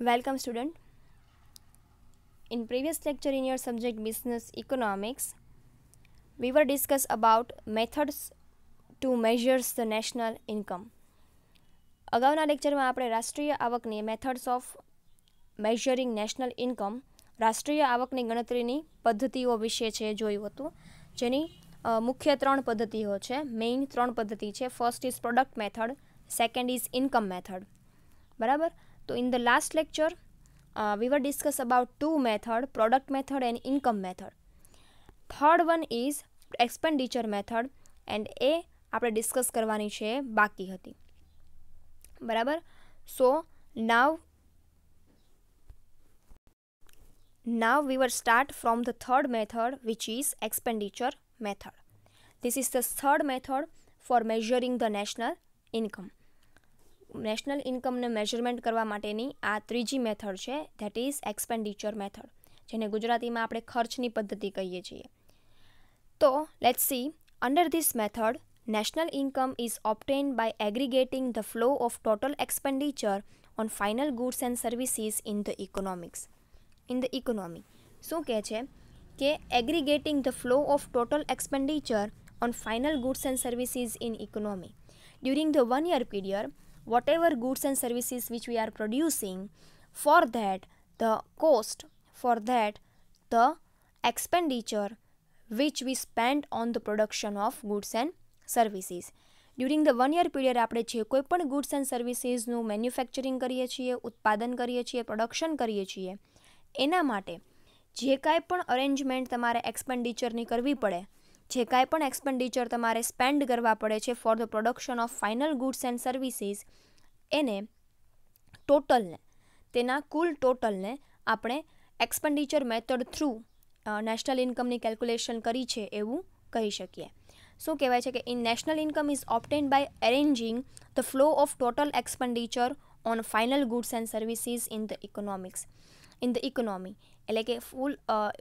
Welcome student in previous lecture in your subject business economics we were discuss about methods to measures the national income અગાઉના લેક્ચરમાં આપણે રાષ્ટ્રીય આવકની methods of measuring national income રાષ્ટ્રીય આવકની ગણતરીની પદ્ધતિઓ વિશે છે જોયું હતું જેની મુખ્ય ત્રણ પદ્ધતિઓ છે મેઇન ત્રણ પદ્ધતિ છે first is product method second is income method બરાબર તો in the last lecture uh, we were discuss about two method product method and income method third one is expenditure method and એ આપણે discuss કરવાની છે બાકી હતી બરાબર so now now we were start from the third method which is expenditure method this is the third method for measuring the national income national ઇન્કમને measurement કરવા માટેની આ ત્રીજી મેથડ છે ધેટ ઇઝ એક્સપેન્ડિચર મેથડ જેને ગુજરાતીમાં આપણે ખર્ચની પદ્ધતિ કહીએ છીએ તો let's see under this method national income is obtain by aggregating the flow of total expenditure on final goods and services in the economics in the economy શું કહે છે કે aggregating the flow of total expenditure on final goods and services in economy during the one year period whatever goods and services which we are producing for that the cost for that the expenditure which we spend on the production of goods and services during the one year period આપણે જે કોઈ પણ goods and સર્વિસીસનું manufacturing કરીએ છીએ ઉત્પાદન કરીએ છીએ production કરીએ છીએ એના માટે જે કાંઈ પણ અરેન્જમેન્ટ તમારે એક્સપેન્ડિચરની કરવી પડે જે કાંઈ પણ એક્સપેન્ડિચર તમારે સ્પેન્ડ કરવા પડે છે for the production of final goods and services એને ટોટલને તેના કુલ ટોટલને આપણે એક્સપેન્ડિચર મેથડ થ્રુ નેશનલ ઇન્કમની કેલ્ક્યુલેશન કરી છે એવું કહી શકીએ શું કહેવાય છે કે in national income is obtain by arranging the flow of total expenditure on final goods and services in the economics in the economy એટલે કે full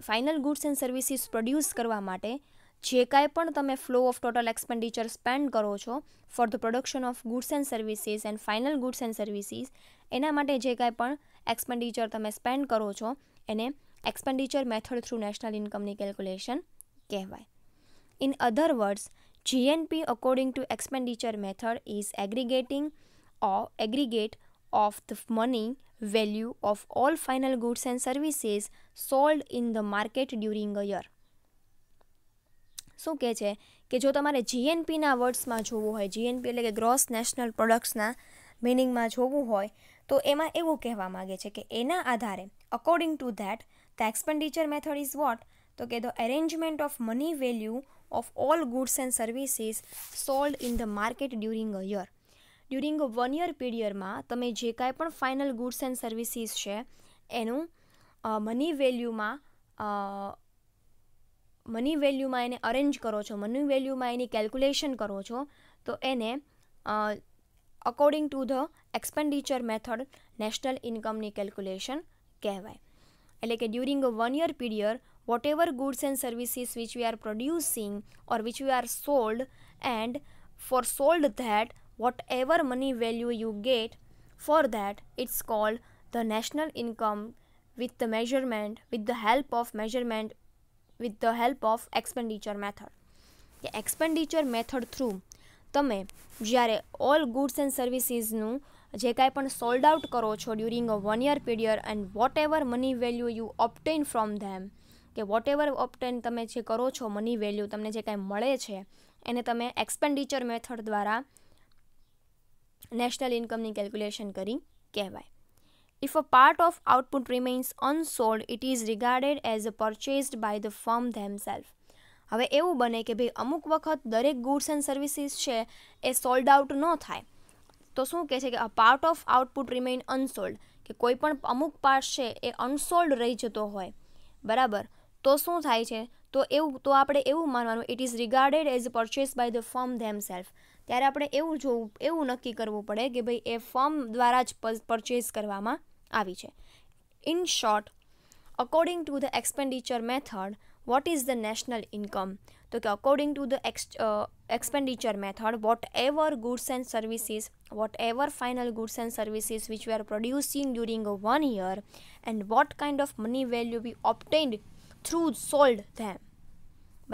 final goods and services produce કરવા માટે જે કાંઈ પણ તમે flow of total expenditure spend કરો છો for the production of goods and services and final goods and services એના માટે જે કાંઈ પણ એક્સપેન્ડિચર તમે સ્પેન્ડ કરો છો એને એક્સપેન્ડિચર મેથડ થ્રુ નેશનલ ઇન્કમની કેલ્ક્યુલેશન કહેવાય in other words GNP according to expenditure method is aggregating oh aggregate of the money value of all final goods and services sold in the market during a year શું કહે છે કે જો તમારે જીએનપીના વર્ડ્સમાં જોવું હોય જીએનપી એટલે કે ગ્રોસ નેશનલ પ્રોડક્ટ્સના મિનિંગમાં જોવું હોય તો એમાં એવું કહેવા માગે છે કે એના આધારે according to that the expenditure method is what તો કે the arrangement of money value of all goods and services sold in the market during a year during a one year પીરિયડમાં તમે જે કાંઈ પણ ફાઇનલ ગુડ્સ એન્ડ સર્વિસીસ છે એનું money વેલ્યુમાં મની વેલ્યુમાં એને અરેન્જ કરો છો મની વેલ્યુમાં એની કેલ્ક્યુલેશન કરો છો તો એને according to the expenditure method national ઇન્કમની કેલ્ક્યુલેશન કહેવાય એટલે કે during one year period whatever goods and services which we are producing or which we are sold and for sold that whatever money value you get for that it's called the national income with the measurement with the help of measurement with the help of expenditure method કે expenditure method through તમે જ્યારે all goods and સર્વિસીસનું જે કાંઈ પણ sold out કરો છો during a one year period and whatever money value you obtain from them કે vote ever ઓપ્ટેન તમે જે કરો છો મની વેલ્યુ તમને જે કાંઈ મળે છે એને તમે એક્સપેન્ડિચર મેથડ દ્વારા નેશનલ ઇન્કમની કેલ્ક્યુલેશન કરી કહેવાય If a part of output remains unsold, it is regarded as purchased by the firm themselves. હવે એવું બને કે ભાઈ અમુક વખત દરેક ગુડ્સ એન્ડ સર્વિસીસ છે એ સોલ્ડ આઉટ ન થાય તો શું કહે છે કે a part of output remain unsold કે કોઈ પણ અમુક પાર્ટ છે એ અનસોલ્ડ રહી જતો હોય બરાબર તો શું થાય છે તો એવું તો આપણે એવું માનવાનું it is regarded as purchase by the firm themself ત્યારે આપણે એવું જોવું એવું નક્કી કરવું પડે કે ભાઈ એ ફર્મ દ્વારા જ પરચેસ કરવામાં આવી છે in short according to the expenditure method what is the national income તો કે according to the ex expenditure method whatever goods and services whatever final goods and services which we are producing during one year and what kind of money value be obtained through sold them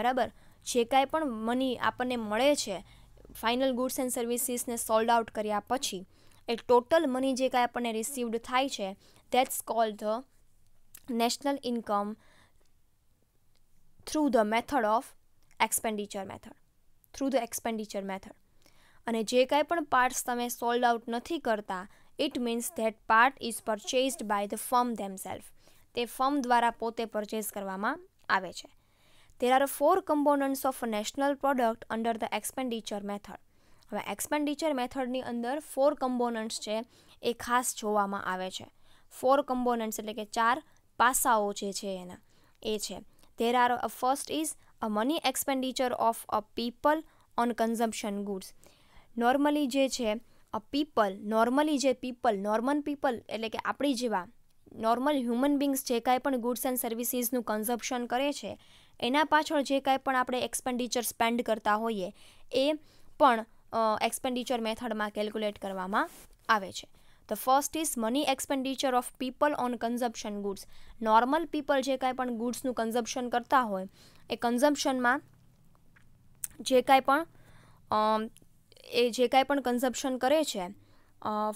બરાબર જે કાંઈ પણ મની આપણને મળે છે final goods and સર્વિસીસને sold out કર્યા પછી એ ટોટલ મની જે કાંઈ આપણને રિસીવડ થાય છે that's call the national income through the method of expenditure method through the expenditure method અને જે કાંઈ પણ પાર્ટ્સ તમે સોલ્ડ આઉટ નથી કરતા it means that part is purchased by the firm self તે ફર્મ દ્વારા પોતે પરચેઝ કરવામાં આવે છે there are four components of national product product the expenditure method હવે એક્સપેન્ડિચર મેથડની અંદર ફોર કમ્પોનન્ટ્સ છે એ ખાસ જોવામાં આવે છે ફોર કમ્પોનન્ટ્સ એટલે કે ચાર પાસાઓ જે છે એના એ છે there are a first is a money expenditure of a people on consumption goods normally જે છે અ પીપલ નોર્મલી જે પીપલ નોર્મલ પીપલ એટલે કે આપણી જેવા નોર્મલ હ્યુમન બિંગ્સ જે કાંઈ પણ ગુડ્સ એન્ડ સર્વિસીસનું કન્ઝમ્પશન કરે છે એના પાછળ જે કાંઈ પણ આપણે એક્સપેન્ડિચર સ્પેન્ડ કરતા હોઈએ એ પણ એક્સપેન્ડિચર મેથડમાં કેલ્ક્યુલેટ કરવામાં આવે છે the first is money expenditure of people on consumption goods normal people જે કાંઈ પણ ગુડ્સનું કન્ઝપ્શન કરતા હોય એ કન્ઝમ્પશનમાં જે કાંઈ પણ એ જે કાંઈ પણ કન્ઝપ્શન કરે છે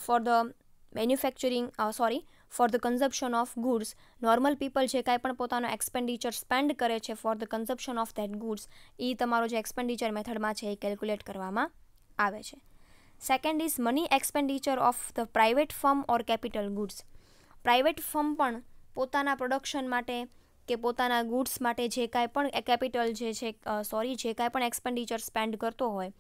for the manufacturing sorry for the consumption of goods normal people જે કાંઈ પણ પોતાનો એક્સપેન્ડિચર સ્પેન્ડ કરે છે for the consumption of that goods એ તમારો જે એક્સપેન્ડિચર મેથડમાં છે એ કેલ્ક્યુલેટ કરવામાં આવે છે second is money expenditure of the private firm or capital goods private firm પણ પોતાના પ્રોડક્શન માટે કે પોતાના ગુડ્સ માટે જે કાંઈ પણ કેપિટલ જે છે સોરી જે કાંઈ પણ એક્સપેન્ડિચર સ્પેન્ડ કરતો હોય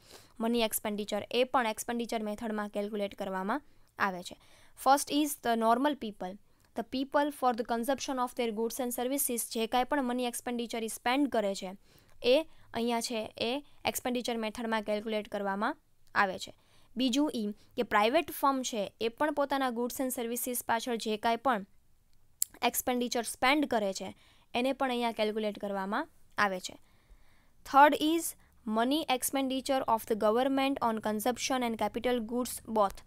મની એક્સપેન્ડિચર એ પણ એક્સપેન્ડિચર મેથડમાં કેલ્ક્યુલેટ કરવામાં આવે છે first is the normal people the people for the consumption of their goods and services જે કાંઈ પણ મની એક્સપેન્ડિચર સ્પેન્ડ કરે છે એ અહીંયા છે એ એક્સપેન્ડિચર મેથડમાં કેલ્ક્યુલેટ કરવામાં આવે છે બીજું એ કે પ્રાઇવેટ ફર્મ છે એ પણ પોતાના ગુડ્સ એન્ડ સર્વિસીસ પાછળ જે કાંઈ પણ એક્સપેન્ડિચર સ્પેન્ડ કરે છે એને પણ અહીંયા કેલ્ક્યુલેટ કરવામાં આવે છે third is money expenditure of the government on consumption and capital goods both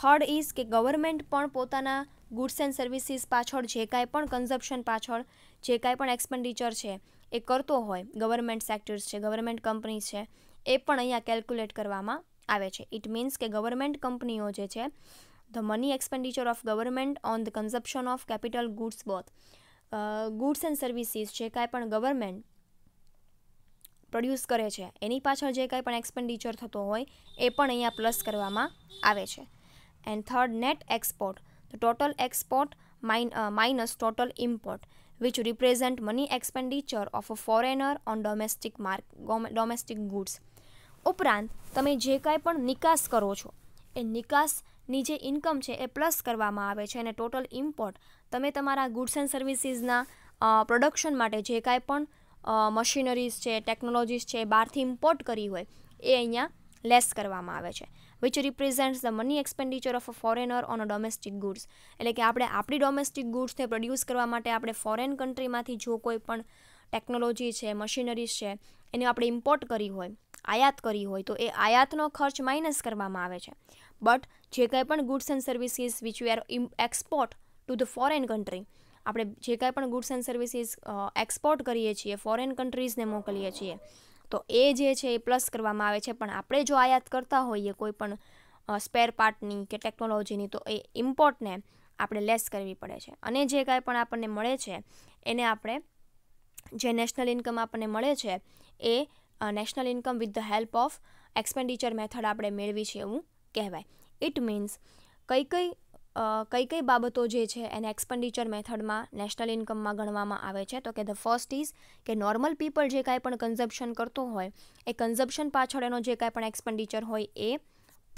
third is કે ગવર્મેન્ટ પણ પોતાના ગુડ્સ એન્ડ સર્વિસીસ પાછળ જે કાંઈ પણ કન્ઝપ્શન પાછળ જે કાંઈ પણ એક્સપેન્ડિચર છે એ કરતો હોય ગવર્મેન્ટ સેક્ટર્સ છે ગવર્મેન્ટ કંપની છે એ પણ અહીંયા કેલ્ક્યુલેટ કરવામાં આવે છે ઇટ મીન્સ કે ગવર્મેન્ટ કંપનીઓ જે છે the money expenditure of government on the consumption of capital goods both goods and services જે કાંઈ પણ ગવર્મેન્ટ પ્રોડ્યુસ કરે છે એની પાછળ જે કાંઈ પણ એક્સપેન્ડિચર થતો હોય એ પણ અહીંયા પ્લસ કરવામાં આવે છે એન્ડ થર્ડ નેટ એક્સપોર્ટ તો total export min minus total import which represent money expenditure of a foreigner on domestic market domestic goods ઉપરાંત તમે જે કાંઈ પણ નિકાસ કરો છો એ નિકાસની જે ઇન્કમ છે એ પ્લસ કરવામાં આવે છે અને ટોટલ ઇમ્પોર્ટ તમે તમારા ગુડ્સ એન્ડ સર્વિસીસના પ્રોડક્શન માટે જે કાંઈ પણ મશીનરીઝ છે ટેકનોલોજીસ છે બહારથી ઇમ્પોર્ટ કરી હોય એ અહીંયા લેસ કરવામાં આવે છે which represents the money expenditure of a foreigner on a domestic goods એટલે કે આપણે આપણી ડોમેસ્ટિક ગુડ્સને પ્રોડ્યુસ કરવા માટે આપણે ફોરેન કન્ટ્રીમાંથી જો કોઈ પણ ટેકનોલોજી છે મશીનરીઝ છે એને આપણે ઇમ્પોર્ટ કરી હોય આયાત કરી હોય તો એ આયાતનો ખર્ચ માઇનસ કરવામાં આવે છે બટ જે કાંઈ પણ goods and services which we are export to the foreign country આપણે જે કાંઈ પણ ગુડ્સ એન્ડ સર્વિસીસ એક્સપોર્ટ કરીએ છીએ ફોરેન કન્ટ્રીઝને મોકલીએ છીએ તો એ જે છે એ પ્લસ કરવામાં આવે છે પણ આપણે જો આયાત કરતા હોઈએ કોઈ પણ સ્પેર પાર્ટની કે ટેકનોલોજીની તો એ ઇમ્પોર્ટને આપણે લેસ કરવી પડે છે અને જે કાંઈ પણ આપણને મળે છે એને આપણે જે નેશનલ ઇન્કમ આપણને મળે છે એ national income with the help of expenditure method આપણે મેળવી છે એવું કહેવાય ઇટ મીન્સ કઈ કઈ કઈ કઈ બાબતો જે છે એને એક્સપેન્ડિચર મેથડમાં નેશનલ ઇન્કમમાં ગણવામાં આવે છે તો કે ધ ફર્સ્ટ ઇઝ કે નોર્મલ પીપલ જે કાંઈ પણ કન્ઝપ્શન કરતો હોય એ કન્ઝપ્શન પાછળ એનો જે કાંઈ પણ એક્સપેન્ડિચર હોય એ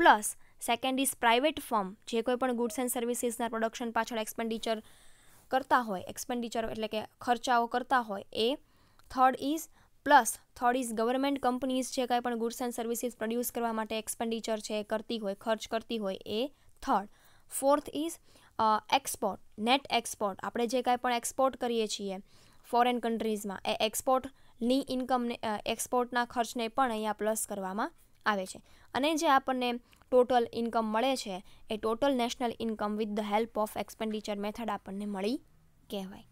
plus second is private firm જે કોઈ પણ ગુડ્સ એન્ડ સર્વિસીસના પ્રોડક્શન પાછળ એક્સપેન્ડિચર કરતા હોય એક્સપેન્ડિચર એટલે કે ખર્ચાઓ કરતા હોય એ third is plus third is government companies જે કાંઈ પણ ગુડ્સ એન્ડ સર્વિસીસ પ્રોડ્યુસ કરવા માટે એક્સપેન્ડિચર છે કરતી હોય ખર્ચ કરતી હોય એ third fourth is export net export આપણે જે કાંઈ પણ એક્સપોર્ટ કરીએ છીએ ફોરેન કન્ટ્રીઝમાં એ એક્સપોર્ટની ઇન્કમને એક્સપોર્ટના ખર્ચને પણ અહીંયા પ્લસ કરવામાં આવે છે અને જે આપણને ટોટલ ઇન્કમ મળે છે એ total national income with the help of expenditure method આપણને મળી કહેવાય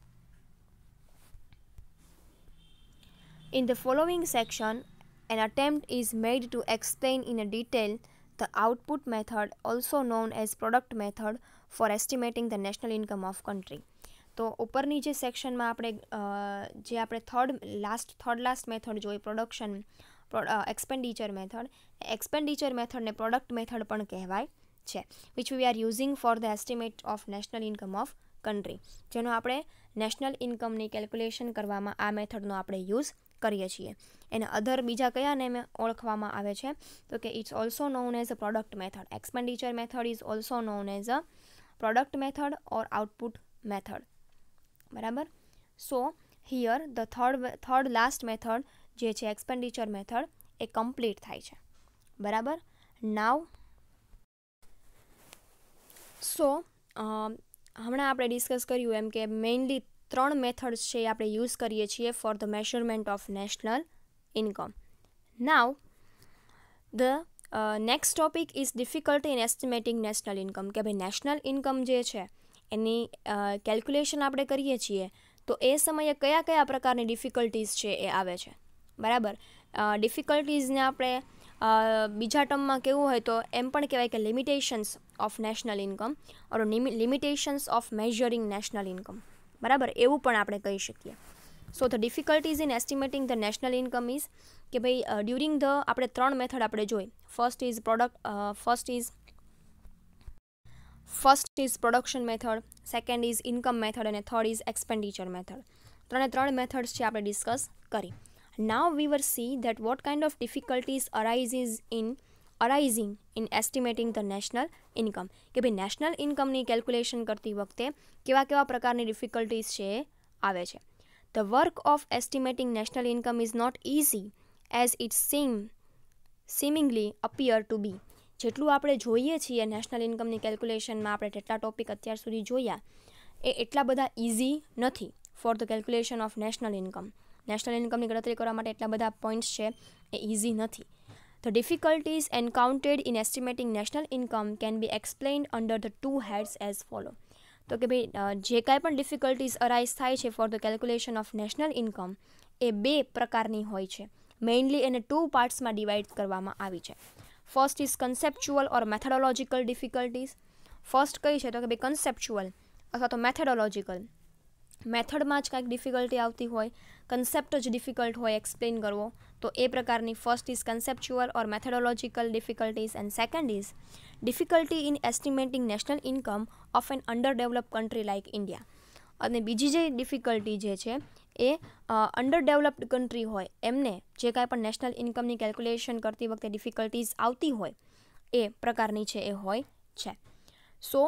In the following section, an attempt is made to explain in detail the output method also known as product method for estimating the national income of country તો ઉપરની જે સેક્શનમાં આપણે જે આપણે third last third last method જોઈ production expenditure method expenditure મેથડને product method પણ કહેવાય છે which we are using for the estimate of national income of country જેનો આપણે નેશનલ ઇન્કમની કેલ્ક્યુલેશન કરવામાં આ મેથડનો આપણે યુઝ કરીએ છીએ એને અધર બીજા કયા નેમે ઓળખવામાં આવે છે તો કે it's also known as a product method expenditure method is also known as a product method or output method બરાબર so here the third third last method જે છે એક્સપેન્ડિચર મેથડ એ કમ્પ્લીટ થાય છે બરાબર નાવ સો હમણાં આપણે ડિસ્કસ કર્યું એમ કે મેઇનલી ત્રણ મેથડ્સ છે એ આપણે યુઝ કરીએ છીએ for the measurement of national income now the next topic is difficulty in estimating national income કે ભાઈ નેશનલ ઇન્કમ જે છે એની કેલ્ક્યુલેશન uh, આપણે કરીએ છીએ તો એ સમયે કયા કયા પ્રકારની ડિફિકલ્ટીઝ છે એ આવે છે બરાબર ડિફિકલ્ટીઝને uh, આપણે uh, બીજા ટર્મમાં કેવું હોય તો એમ પણ કહેવાય કે limitations of national income or limitations of measuring national income બરાબર એવું પણ આપણે કહી શકીએ so the difficulties in estimating the national income is કે ભાઈ ડ્યુરિંગ ધ આપણે ત્રણ મેથડ આપણે જોઈ first is product first is first is production method second is income method અને થર્ડ ઇઝ એક્સપેન્ડિચર મેથડ ત્રણે ત્રણ મેથડ્સ છે આપણે ડિસ્કસ કરી now we were see that what kind of difficulties arises in arising in estimating the national income કે ભાઈ national ઇન્કમની calculation કરતી વખતે કેવા કેવા પ્રકારની ડિફિકલ્ટીઝ છે આવે છે the work of estimating national income is not easy as it seem seemingly appear to be જેટલું આપણે જોઈએ છીએ નેશનલ ઇન્કમની કેલ્ક્યુલેશનમાં આપણે જેટલા ટોપિક અત્યાર સુધી જોયા એ એટલા બધા ઇઝી નથી for the calculation of national income national ઇન્કમની ગણતરી કરવા માટે એટલા બધા પોઈન્ટ્સ છે એ ઇઝી નથી The difficulties encountered in estimating national income can be explained under the two heads as follow તો કે ભાઈ જે કાંઈ પણ ડિફિકલ્ટીઝ અરાઇઝ થાય છે for the calculation of national income એ બે પ્રકારની હોય છે મેઇનલી એને ટુ પાર્ટ્સમાં ડિવાઈડ કરવામાં આવી છે first is conceptual or methodological difficulties first કઈ છે તો કે ભાઈ કન્સેપ્ચ્યુઅલ અથવા તો મેથડોલોજિકલ મેથડમાં જ કાંઈક ડિફિકલ્ટી આવતી હોય કન્સેપ્ટ જ ડિફિકલ્ટ હોય એક્સપ્લેન કરવો તો એ પ્રકારની first is conceptual or methodological difficulties and second is difficulty in estimating national income of an under develop country like India અને બીજી જે ડિફિકલ્ટી જે છે એ અંડર ડેવલપ્ડ કન્ટ્રી હોય એમને જે કાંઈ પણ નેશનલ ઇન્કમની કેલ્ક્યુલેશન કરતી વખતે ડિફિકલ્ટીઝ આવતી હોય એ પ્રકારની છે એ હોય છે સો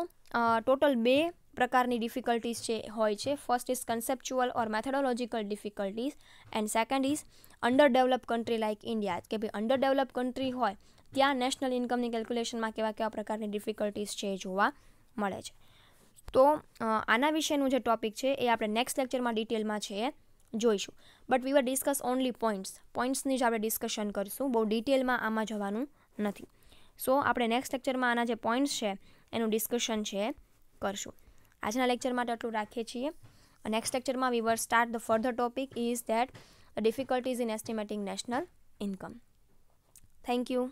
ટોટલ બે પ્રકારની ડિફિકલ્ટીઝ છે હોય છે first is conceptual or methodological difficulties and second is under develop country like India કે ભાઈ અંડર ડેવલપ કન્ટ્રી હોય ત્યાં નેશનલ ઇન્કમની કેલ્ક્યુલેશનમાં કેવા કેવા પ્રકારની ડિફિકલ્ટીઝ છે જોવા મળે છે તો આના વિશેનું જે ટોપિક છે એ આપણે નેક્સ્ટ લેક્ચરમાં ડિટેલમાં છે જોઈશું but we were discuss only points પોઈન્ટ્સની જ આપણે ડિસ્કશન કરીશું બહુ ડિટેલમાં આમાં જવાનું નથી સો આપણે નેક્સ્ટ લેક્ચરમાં આના જે પોઈન્ટ્સ છે એનું ડિસ્કશન છે કરશું આજના લેક્ચર માટે આટલું રાખીએ છીએ નેક્સ્ટ લેક્ચરમાં we were start the further topic is that difficulties in estimating national income thank you